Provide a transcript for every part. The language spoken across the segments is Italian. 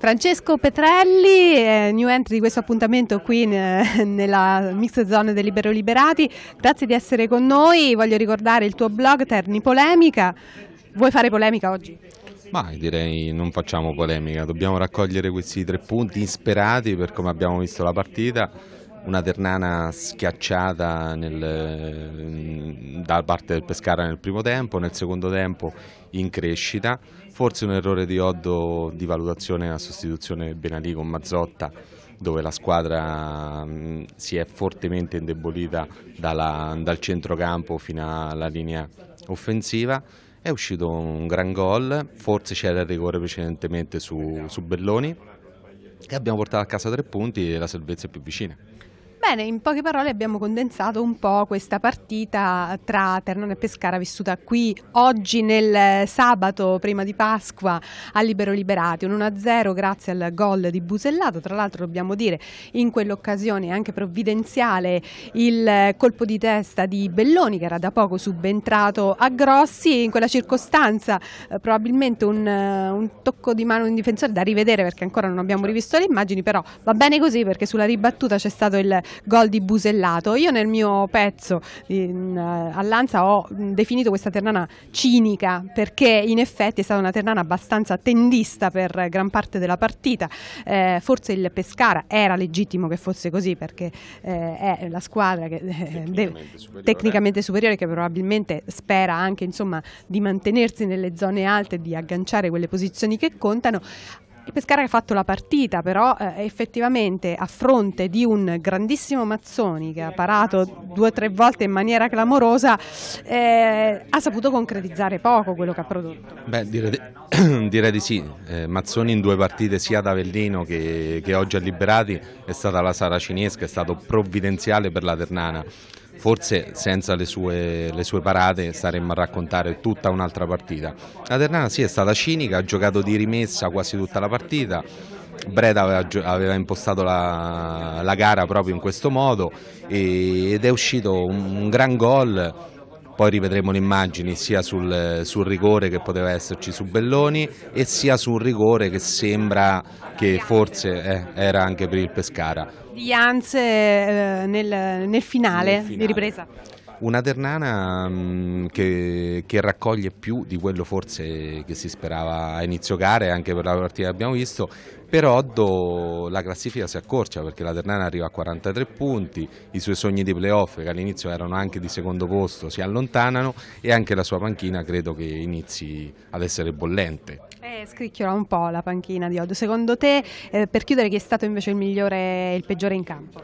Francesco Petrelli, eh, new entry di questo appuntamento qui nella mix zone del Libero Liberati, grazie di essere con noi, voglio ricordare il tuo blog Terni Polemica, vuoi fare polemica oggi? Ma direi non facciamo polemica, dobbiamo raccogliere questi tre punti insperati per come abbiamo visto la partita una Ternana schiacciata nel, mm, da parte del Pescara nel primo tempo, nel secondo tempo in crescita, forse un errore di Oddo di valutazione a sostituzione Benalì con Mazzotta dove la squadra mm, si è fortemente indebolita dalla, dal centrocampo fino alla linea offensiva. È uscito un gran gol, forse c'era il rigore precedentemente su, su Belloni e abbiamo portato a casa tre punti e la salvezza è più vicina. Bene, in poche parole abbiamo condensato un po' questa partita tra Ternana e Pescara vissuta qui oggi nel sabato prima di Pasqua a Libero Liberati, un 1-0 grazie al gol di Busellato, tra l'altro dobbiamo dire in quell'occasione anche provvidenziale il colpo di testa di Belloni che era da poco subentrato a Grossi, in quella circostanza eh, probabilmente un, eh, un, tocco di mano in difensore da rivedere perché ancora non abbiamo rivisto le immagini, però va bene così perché sulla ribattuta c'è stato il gol di Busellato. Io nel mio pezzo in, uh, all'Anza ho mm, definito questa ternana cinica perché in effetti è stata una ternana abbastanza tendista per gran parte della partita. Eh, forse il Pescara era legittimo che fosse così perché eh, è la squadra che, eh, tecnicamente, superiore. tecnicamente superiore che probabilmente spera anche insomma, di mantenersi nelle zone alte, e di agganciare quelle posizioni che contano. Il Pescara ha fatto la partita, però eh, effettivamente a fronte di un grandissimo Mazzoni che ha parato due o tre volte in maniera clamorosa, eh, ha saputo concretizzare poco quello che ha prodotto. Beh, direi di, dire di sì. Eh, Mazzoni in due partite sia ad Avellino che, che oggi a Liberati è stata la Sara Cinesca, è stato provvidenziale per la Ternana forse senza le sue, le sue, parate staremmo a raccontare tutta un'altra partita. La Ternana sì è stata cinica, ha giocato di rimessa quasi tutta la partita, Breda aveva, aveva impostato la, la, gara proprio in questo modo e, ed è uscito un, un gran gol poi rivedremo le immagini sia sul, sul, rigore che poteva esserci su Belloni e sia sul rigore che sembra che forse eh, era anche per il Pescara di Hans eh, nel, nel, finale di ripresa. Una Ternana mh, mm, che, che, raccoglie più di quello forse che si sperava a inizio gare, anche per la partita che abbiamo visto, per Oddo la classifica si accorcia perché la Ternana arriva a 43 punti, i suoi sogni di playoff che all'inizio erano anche di secondo posto si allontanano e anche la sua panchina credo che inizi ad essere bollente. Eh, scricchiola un po' la panchina di Oddo. Secondo te eh, per chiudere chi è stato invece il migliore e il peggiore in campo?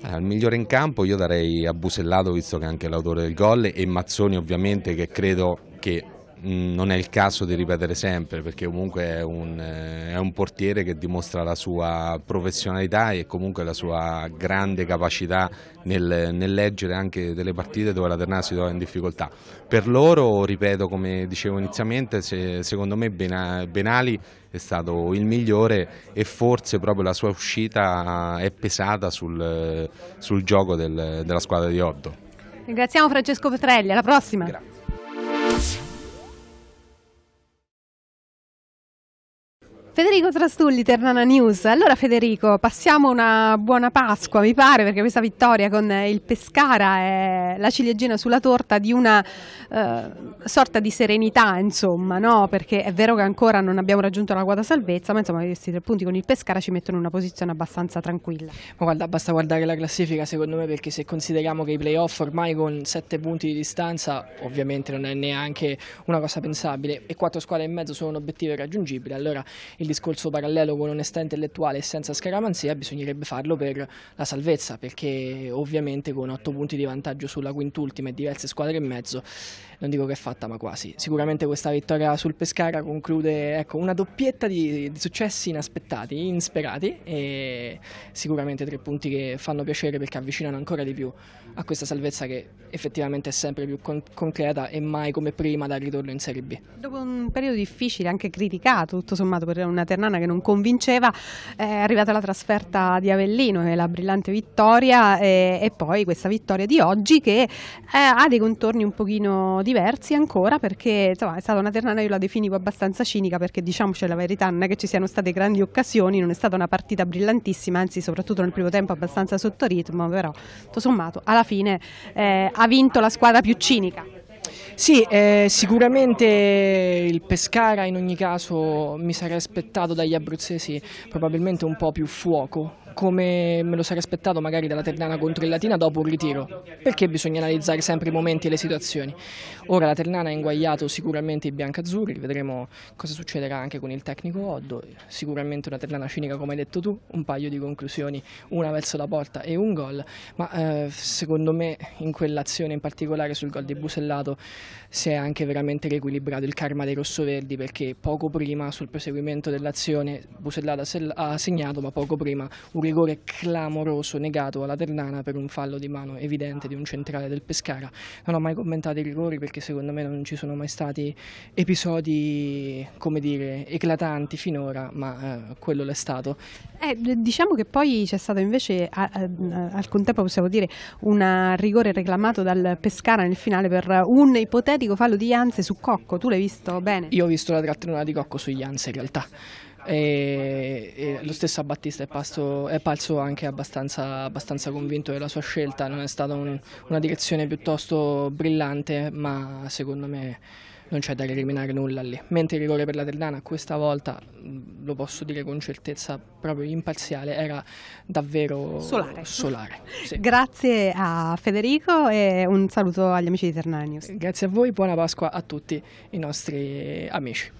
Al eh, migliore in campo io darei a Busellato visto che è anche l'autore del gol e Mazzoni ovviamente che credo che Mm, non è il caso di ripetere sempre perché comunque è un, eh, è un, portiere che dimostra la sua professionalità e comunque la sua grande capacità nel, nel leggere anche delle partite dove la Ternana si trova in difficoltà. Per loro, ripeto come dicevo inizialmente, se, secondo me Benali è stato il migliore e forse proprio la sua uscita è pesata sul, sul gioco del, della squadra di Oddo. Ringraziamo Francesco Petrelli, alla prossima. Grazie. Federico Trastulli, Ternana News. Allora Federico, passiamo una buona Pasqua, mi pare, perché questa vittoria con eh, il Pescara è la ciliegina sulla torta di una eh, sorta di serenità, insomma, no? Perché è vero che ancora non abbiamo raggiunto la quota salvezza, ma insomma questi tre punti con il Pescara ci mettono in una posizione abbastanza tranquilla. Ma guarda, basta guardare la classifica, secondo me, perché se consideriamo che i playoff ormai con sette punti di distanza, ovviamente non è neanche una cosa pensabile, e quattro squadre e mezzo sono un obiettivo raggiungibile, allora il discorso percorso parallelo con onestà intellettuale e senza scaramanzia bisognerebbe farlo per la salvezza, perché ovviamente con 8 punti di vantaggio sulla quintultima e diverse squadre e mezzo, non dico che è fatta ma quasi. Sicuramente questa vittoria sul Pescara conclude ecco, una doppietta di, di successi inaspettati, insperati e sicuramente tre punti che fanno piacere perché avvicinano ancora di più a questa salvezza che effettivamente è sempre più con concreta e mai come prima dal ritorno in Serie B. Dopo un periodo difficile, anche criticato tutto sommato per una ternata Ternana che non convinceva, è arrivata la trasferta di Avellino e la brillante vittoria e, e poi questa vittoria di oggi che eh, ha dei contorni un pochino diversi ancora perché insomma, è stata una Ternana, io la definivo abbastanza cinica perché diciamoci la verità, non è che ci siano state grandi occasioni, non è stata una partita brillantissima, anzi soprattutto nel primo tempo abbastanza sotto ritmo, però tutto sommato alla fine eh, ha vinto la squadra più cinica. Sì, eh, sicuramente il Pescara in ogni caso mi sarei aspettato dagli abruzzesi probabilmente un po' più fuoco, come me lo sarei aspettato magari dalla Ternana contro il Latina dopo un ritiro, perché bisogna analizzare sempre i momenti e le situazioni. Ora la Ternana ha inguagliato sicuramente i biancazzurri, vedremo cosa succederà anche con il tecnico Oddo, sicuramente una Ternana cinica come hai detto tu, un paio di conclusioni, una verso la porta e un gol, ma eh, secondo me in quell'azione in particolare sul gol di Busellato si è anche veramente riequilibrato il karma dei rossoverdi perché poco prima sul proseguimento dell'azione Busellato ha segnato ma poco prima un rigore clamoroso negato alla Ternana per un fallo di mano evidente di un centrale del Pescara. Non ho mai commentato i rigori perché secondo me non ci sono mai stati episodi, come dire, eclatanti finora, ma eh, quello l'è stato. Eh, diciamo che poi c'è stato invece, a, a, al contempo possiamo dire, un eh, rigore reclamato dal Pescara nel finale per un ipotetico fallo di Janse su Cocco. Tu l'hai visto bene? Io ho visto la trattenuta di Cocco su Janse in realtà. E, e lo stesso Battista è, pasto, è palso anche abbastanza, abbastanza, convinto della sua scelta, non è stata un, una direzione piuttosto brillante, ma secondo me non c'è da recriminare nulla lì. Mentre il rigore per la Ternana questa volta, lo posso dire con certezza proprio imparziale, era davvero solare. solare sì. Grazie a Federico e un saluto agli amici di Ternanius. Grazie a voi, buona Pasqua a tutti i nostri amici.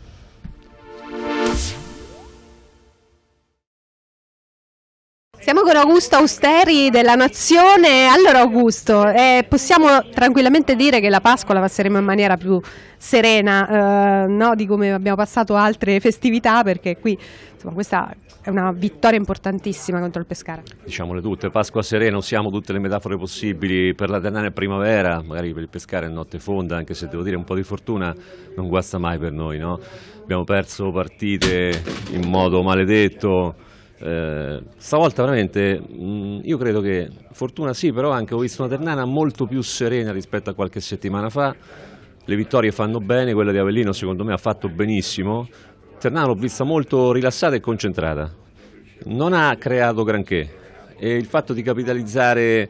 Siamo con Augusto Austeri della Nazione. Allora Augusto, eh, possiamo tranquillamente dire che la Pasqua la passeremo in maniera più serena eh, no? di come abbiamo passato altre festività perché qui insomma, questa è una vittoria importantissima contro il Pescara. Diciamole tutte, Pasqua serena, usiamo tutte le metafore possibili per la Ternana è primavera, magari per il Pescara è notte fonda, anche se devo dire un po' di fortuna non guasta mai per noi. No? Abbiamo perso partite in modo maledetto eh, stavolta veramente mh, mm, io credo che fortuna sì, però anche ho visto una Ternana molto più serena rispetto a qualche settimana fa. Le vittorie fanno bene, quella di Avellino secondo me ha fatto benissimo. Ternana l'ho vista molto rilassata e concentrata. Non ha creato granché e il fatto di capitalizzare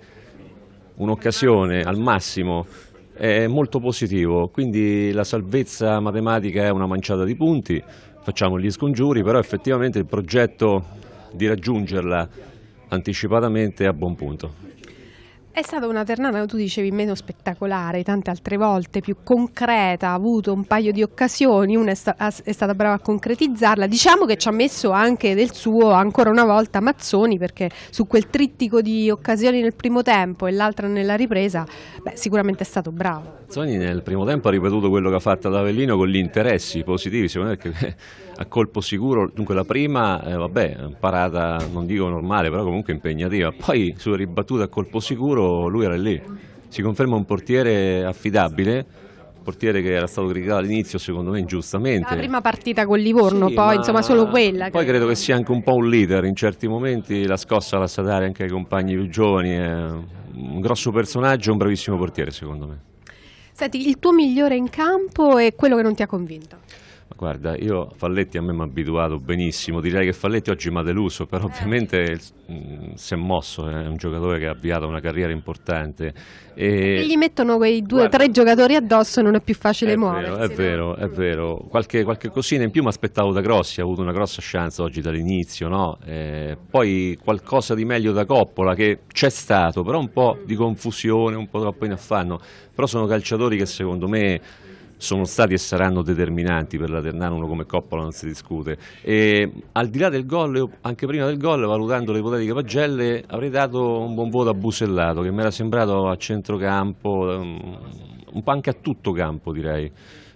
un'occasione al massimo è molto positivo, quindi la salvezza matematica è una manciata di punti, facciamo gli scongiuri, però effettivamente il progetto di raggiungerla anticipatamente a buon punto. È stata una Ternana, tu dicevi, meno spettacolare, tante altre volte, più concreta, ha avuto un paio di occasioni, una è, sta è, stata brava a concretizzarla. Diciamo che ci ha messo anche del suo, ancora una volta, Mazzoni, perché su quel trittico di occasioni nel primo tempo e l'altra nella ripresa, beh, sicuramente è stato bravo. Mazzoni nel primo tempo ha ripetuto quello che ha fatto ad Avellino con gli interessi positivi, secondo me che a colpo sicuro, dunque la prima, eh, vabbè, parata, non dico normale, però comunque impegnativa, poi sulla ribattuta a colpo sicuro lui era lì. Si conferma un portiere affidabile, portiere che era stato criticato all'inizio secondo me ingiustamente. La prima partita con Livorno, sì, poi insomma solo quella. Poi credo. che sia anche un po' un leader in certi momenti, la scossa la sa dare anche ai compagni più giovani, è un grosso personaggio, un bravissimo portiere secondo me. Senti, il tuo migliore in campo è quello che non ti ha convinto? Guarda, io Falletti a me mi ha abituato benissimo, direi che Falletti oggi mi ha deluso, però eh, ovviamente mm, si è mosso, eh, è un giocatore che ha avviato una carriera importante. E, e gli mettono quei due o tre giocatori addosso e non è più facile è muoversi. Vero, è vero, è vero. Qualche, qualche cosina in più mi aspettavo da Grossi, ha avuto una grossa chance oggi dall'inizio, no? eh, poi qualcosa di meglio da Coppola che c'è stato, però un po' di confusione, un po' troppo in affanno, però sono calciatori che secondo me sono stati e saranno determinanti per la Ternana, uno come Coppola non si discute. E, al di là del gol, anche prima del gol, valutando le ipotetiche pagelle, avrei dato un buon voto a Busellato, che mi era sembrato a centrocampo, ehm, un po' anche a tutto campo direi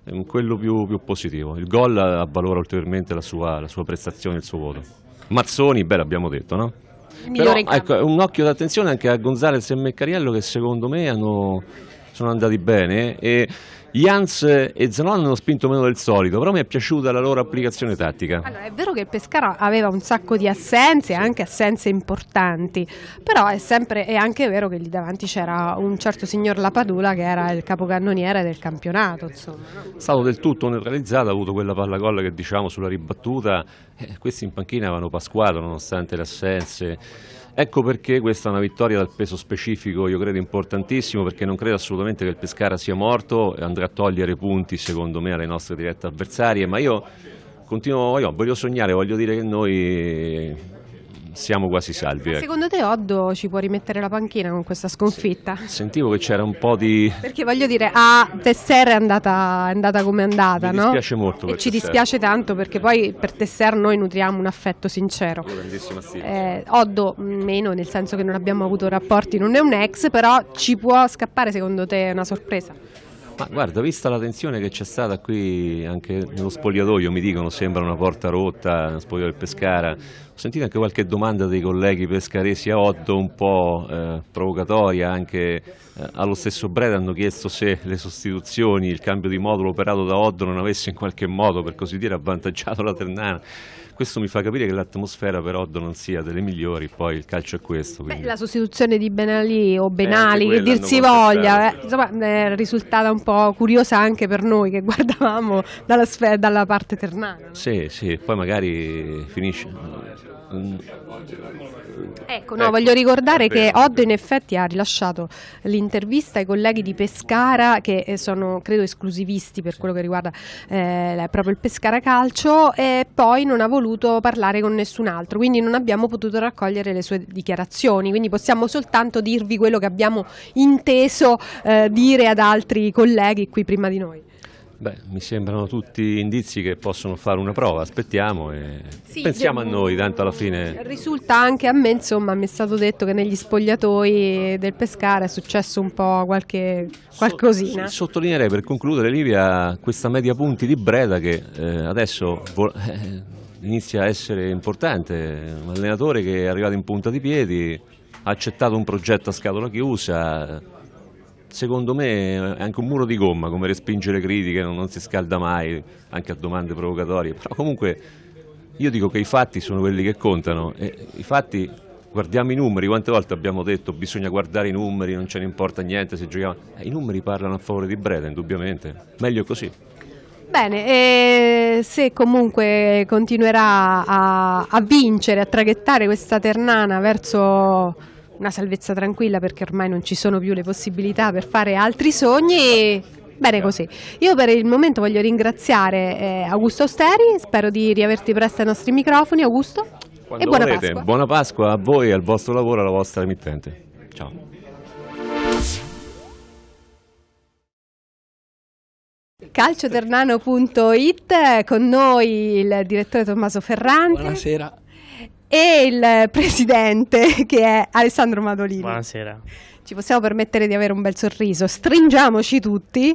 ehm, quello più, più, positivo. Il gol avvalora ulteriormente la sua, la sua, prestazione, il suo voto. Mazzoni, beh, l'abbiamo detto, no? Però, ecco, un occhio d'attenzione anche a Gonzalez e Meccariello che secondo me hanno, sono andati bene e Jans e Zanon hanno spinto meno del solito, però mi è piaciuta la loro applicazione tattica. Allora, è vero che Pescara aveva un sacco di assenze, anche assenze importanti, però è, sempre, è anche vero che lì davanti c'era un certo signor Lapadula che era il capocannoniere del campionato. Insomma. È stato del tutto neutralizzato, ha avuto quella palla gol che diciamo sulla ribattuta eh, questi in panchina avevano Pasquale nonostante le assenze. Ecco perché questa è una vittoria dal peso specifico, io credo importantissimo, perché non credo assolutamente che il Pescara sia morto, e andrà a togliere punti secondo me alle nostre dirette avversarie, ma io continuo, io voglio sognare, voglio dire che noi siamo quasi salvi. Eh. Secondo te Oddo ci può rimettere la panchina con questa sconfitta? Sì, sentivo che c'era un po' di... Perché voglio dire, a ah, Tesser è andata, è andata come è andata, Mi no? dispiace molto E ci Tesser. dispiace tanto perché poi per Tesser noi nutriamo un affetto sincero. Eh, Oddo mm, meno, nel senso che non abbiamo avuto rapporti, non è un ex, però ci può scappare secondo te una sorpresa? Ma guarda, vista la tensione che c'è stata qui anche nello spogliatoio, mi dicono sembra una porta rotta, uno spogliatoio del Pescara, ho sentito anche qualche domanda dei colleghi pescaresi a Otto un po' eh, provocatoria, anche eh, allo stesso Breda hanno chiesto se le sostituzioni, il cambio di modulo operato da Otto non avesse in qualche modo, per così dire, avvantaggiato la Ternana. Questo mi fa capire che l'atmosfera per Oddo non sia delle migliori, poi il calcio è questo. Beh, la sostituzione di Benali o eh, Benali, eh, che dir si voglia, eh, insomma è risultata un po' curiosa anche per noi che guardavamo dalla, dalla parte ternana. No? Sì, sì, poi magari finisce. Mm. Ecco, no, ecco, voglio ricordare che Oddo in effetti ha rilasciato l'intervista ai colleghi di Pescara che eh, sono credo esclusivisti per quello che riguarda eh, proprio il Pescara Calcio e poi non ha voluto potuto parlare con nessun altro, quindi non abbiamo potuto raccogliere le sue dichiarazioni, quindi possiamo soltanto dirvi quello che abbiamo inteso eh, dire ad altri colleghi qui prima di noi. Beh, mi sembrano tutti indizi che possono fare una prova, aspettiamo e sì, pensiamo a noi, tanto alla fine... Risulta anche a me, insomma, mi è stato detto che negli spogliatoi del Pescara è successo un po' qualche qualcosina. S sottolineerei per concludere, Livia, questa media punti di Breda che eh, adesso... Eh, inizia a essere importante, un allenatore che è arrivato in punta di piedi, ha accettato un progetto a scatola chiusa, secondo me è anche un muro di gomma come respingere critiche, non, non si scalda mai anche a domande provocatorie, però comunque io dico che i fatti sono quelli che contano, e i fatti guardiamo i numeri, quante volte abbiamo detto bisogna guardare i numeri, non ce ne importa niente se giochiamo, eh, i numeri parlano a favore di Breda indubbiamente, meglio così. Bene, e eh, se comunque continuerà a, a vincere, a traghettare questa Ternana verso una salvezza tranquilla perché ormai non ci sono più le possibilità per fare altri sogni. Bene certo. così. Io per il momento voglio ringraziare eh, Augusto Osteri, spero di riaverti presto ai nostri microfoni. Augusto, Quando e buona volete. Pasqua. Buona Pasqua a voi, al vostro lavoro, alla vostra emittente. Ciao. calcioternano.it eh, con noi il direttore Tommaso Ferrante. Buonasera. E il presidente che è Alessandro Madolini. Buonasera. Ci possiamo permettere di avere un bel sorriso. Stringiamoci tutti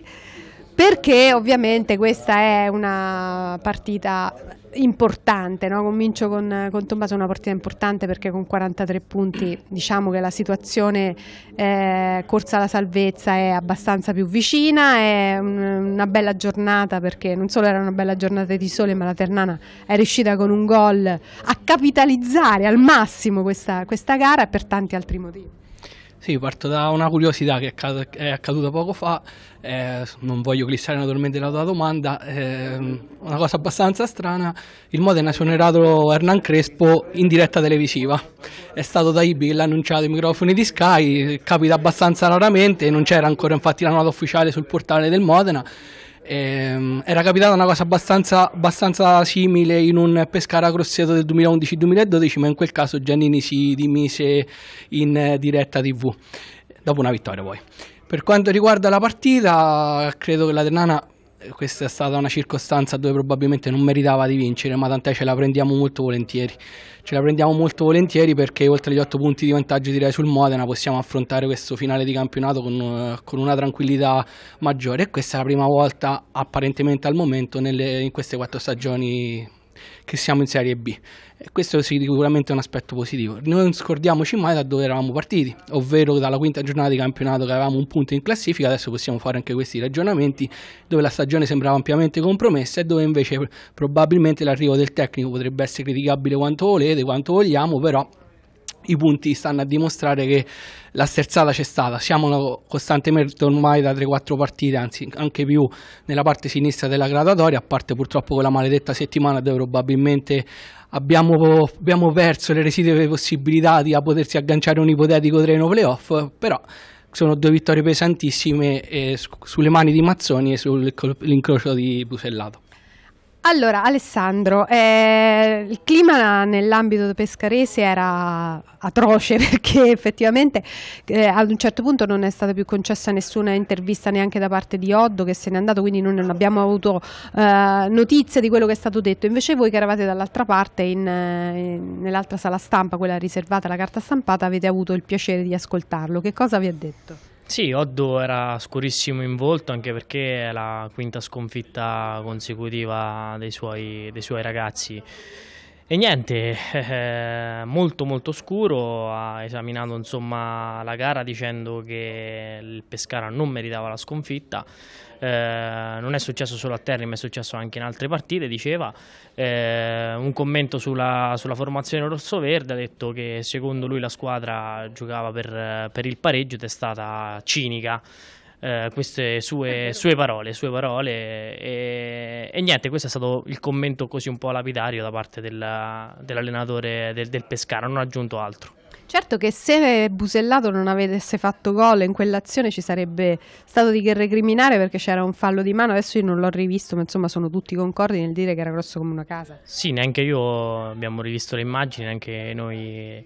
perché ovviamente questa è una partita importante, no? comincio con, con Tommaso, una partita importante perché con 43 punti diciamo che la situazione eh, corsa alla salvezza è abbastanza più vicina, è un, una bella giornata perché non solo era una bella giornata di sole ma la Ternana è riuscita con un gol a capitalizzare al massimo questa, questa gara e per tanti altri motivi. Sì, parto da una curiosità che è accaduta poco fa, eh, non voglio glissare naturalmente la tua domanda, eh, una cosa abbastanza strana, il Modena ha suonerato Hernan Crespo in diretta televisiva, è stato da IB che l'ha annunciato ai microfoni di Sky, capita abbastanza raramente, non c'era ancora infatti la nota ufficiale sul portale del Modena Ehm, era capitata una cosa abbastanza, abbastanza simile in un Pescara Grosseto del 2011-2012, ma in quel caso Giannini si dimise in diretta TV, dopo una vittoria poi. Per quanto riguarda la partita, credo che la Ternana questa è stata una circostanza dove probabilmente non meritava di vincere, ma tant'è ce la prendiamo molto volentieri. Ce la prendiamo molto volentieri perché oltre agli 8 punti di vantaggio direi sul Modena possiamo affrontare questo finale di campionato con, eh, con una tranquillità maggiore e questa è la prima volta apparentemente al momento nelle, in queste quattro stagioni che siamo in Serie B. E questo è sicuramente un aspetto positivo. Non scordiamoci mai da dove eravamo partiti, ovvero dalla quinta giornata di campionato che avevamo un punto in classifica, adesso possiamo fare anche questi ragionamenti dove la stagione sembrava ampiamente compromessa e dove invece probabilmente l'arrivo del tecnico potrebbe essere criticabile quanto volete, quanto vogliamo, però i punti stanno a dimostrare che la sterzata c'è stata. Siamo costantemente ormai da 3-4 partite, anzi anche più nella parte sinistra della gradatoria, a parte purtroppo quella maledetta settimana dove probabilmente abbiamo, abbiamo perso le residue possibilità di potersi agganciare un ipotetico treno playoff, però sono due vittorie pesantissime eh, sulle mani di Mazzoni e sull'incrocio di Busellato. Allora, Alessandro, eh, il clima nell'ambito pescarese era atroce perché effettivamente eh, ad un certo punto non è stata più concessa nessuna intervista neanche da parte di Oddo che se n'è andato, quindi noi non abbiamo avuto eh, notizie di quello che è stato detto. Invece voi che eravate dall'altra parte, nell'altra sala stampa, quella riservata alla carta stampata, avete avuto il piacere di ascoltarlo. Che cosa vi ha detto? Sì, Oddo era scurissimo in volto anche perché è la quinta sconfitta consecutiva dei suoi, dei suoi ragazzi. E niente, eh, eh, molto molto scuro, ha esaminato insomma, la gara dicendo che il Pescara non meritava la sconfitta, eh, non è successo solo a Terni ma è successo anche in altre partite, diceva. Eh, un commento sulla, sulla formazione rosso-verde, ha detto che secondo lui la squadra giocava per, per il pareggio ed è stata cinica. Eh, queste sue, sue, parole, sue parole e, e, niente, questo è stato il commento così un po' lapidario da parte della, dell'allenatore del, del Pescara, non ha aggiunto altro. Certo che se Busellato non avesse fatto gol in quell'azione ci sarebbe stato di che recriminare perché c'era un fallo di mano, adesso io non l'ho rivisto, ma insomma sono tutti concordi nel dire che era grosso come una casa. Sì, neanche io abbiamo rivisto le immagini, neanche noi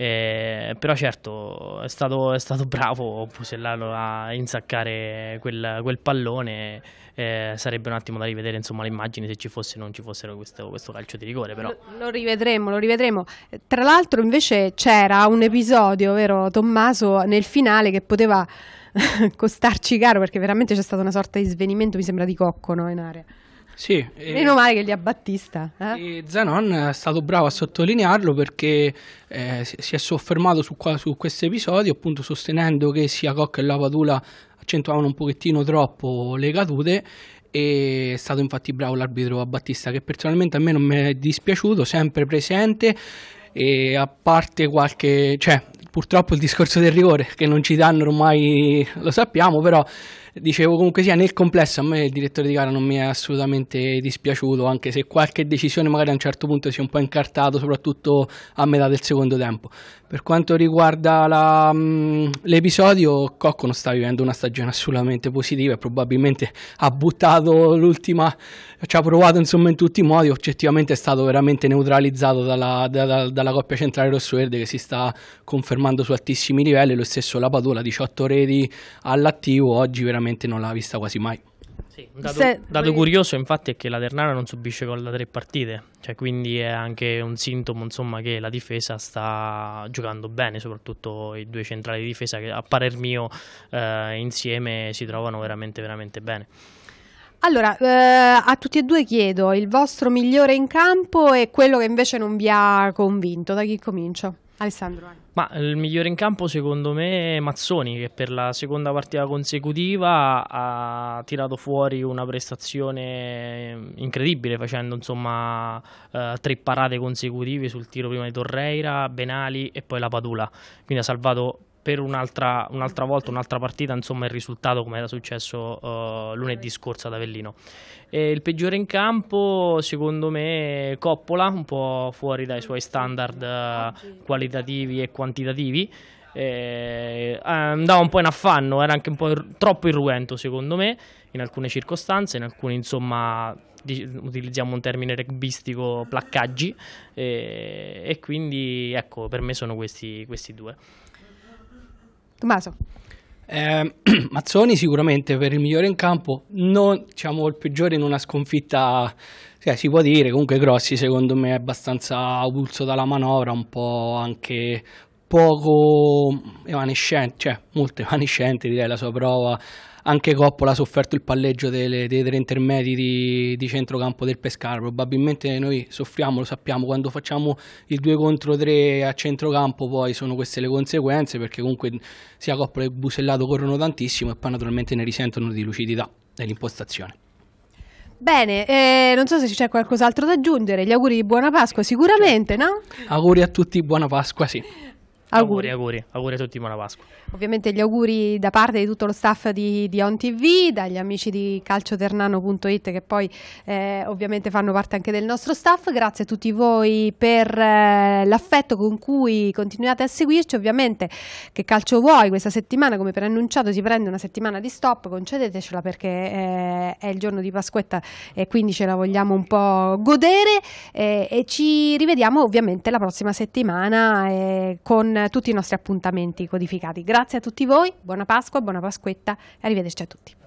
eh, però certo è stato, è stato bravo Pusellarlo a insaccare quel, quel pallone. Eh, sarebbe un attimo da rivedere insomma, le immagini se ci fosse o non ci fossero questo, questo calcio di rigore. Però. Lo, lo rivedremo, lo rivedremo. Tra l'altro invece c'era un episodio, vero Tommaso, nel finale che poteva costarci caro perché veramente c'è stata una sorta di svenimento, mi sembra, di cocco no, in area. Sì, Meno male che li ha Battista. Eh? Zanon è stato bravo a sottolinearlo perché eh, si è soffermato su, su questo episodio, appunto sostenendo che sia Koch e Lapadula accentuavano un pochettino troppo le cadute e è stato infatti bravo l'arbitro a Battista che personalmente a me non mi è dispiaciuto, sempre presente e a parte qualche... cioè purtroppo il discorso del rigore che non ci danno ormai lo sappiamo però dicevo comunque sia nel complesso a me il direttore di gara non mi è assolutamente dispiaciuto anche se qualche decisione magari a un certo punto si è un po' incartato soprattutto a metà del secondo tempo per quanto riguarda la, mm, l'episodio Cocco non sta vivendo una stagione assolutamente positiva e probabilmente ha buttato l'ultima ci ha provato insomma in tutti i modi oggettivamente è stato veramente neutralizzato dalla, da, dalla coppia centrale rosso-verde che si sta confermando su altissimi livelli lo stesso Lapadula 18 reti all'attivo oggi veramente veramente non l'ha vista quasi mai. un dato, Se, dato poi... curioso infatti è che la Ternana non subisce gol da tre partite, cioè, quindi è anche un sintomo insomma, che la difesa sta giocando bene, soprattutto i due centrali di difesa che a parer mio eh, insieme si trovano veramente, veramente bene. Allora, eh, a tutti e due chiedo il vostro migliore in campo e quello che invece non vi ha convinto, da chi comincio? Alessandro. Ma il migliore in campo secondo me è Mazzoni che per la seconda partita consecutiva ha tirato fuori una prestazione incredibile facendo insomma eh, tre parate consecutive sul tiro prima di Torreira, Benali e poi la Padula. Quindi ha salvato per un'altra, un'altra, volta, un'altra partita, insomma il risultato come era successo uh, lunedì scorso ad Avellino. E il peggiore in campo secondo me Coppola, un po' fuori dai suoi standard eh, qualitativi e quantitativi, eh, andava un po' in affanno, era anche un po' ir troppo irruento secondo me in alcune circostanze, in alcuni insomma utilizziamo un termine regbistico, placcaggi eh, e quindi ecco per me sono questi, questi due. Tommaso. Eh, Mazzoni sicuramente per il migliore in campo, non diciamo il peggiore in una sconfitta, cioè, si può dire, comunque Grossi secondo me è abbastanza avulso dalla manovra, un po' anche poco evanescente, cioè molto evanescente direi la sua prova anche Coppola ha sofferto il palleggio delle, dei tre intermedi di, di, centrocampo del Pescara. Probabilmente noi soffriamo, lo sappiamo, quando facciamo il 2 contro 3 a centrocampo poi sono queste le conseguenze perché comunque sia Coppola che Busellato corrono tantissimo e poi naturalmente ne risentono di lucidità nell'impostazione. Bene, eh, non so se c'è qualcos'altro da aggiungere, gli auguri di buona Pasqua sicuramente, no? Auguri a tutti, buona Pasqua, sì. Auguri, auguri, auguri a tutti, buona Pasqua. Ovviamente gli auguri da parte di tutto lo staff di, di On dagli amici di calcioternano.it che poi eh, ovviamente fanno parte anche del nostro staff. Grazie a tutti voi per eh, l'affetto con cui continuate a seguirci. Ovviamente che calcio vuoi questa settimana, come preannunciato, si prende una settimana di stop, concedetecela perché eh, è il giorno di Pasquetta e quindi ce la vogliamo un po' godere eh, e ci rivediamo ovviamente la prossima settimana eh, con tutti i nostri appuntamenti codificati. Grazie a tutti voi, buona Pasqua, buona Pasquetta e arrivederci a tutti.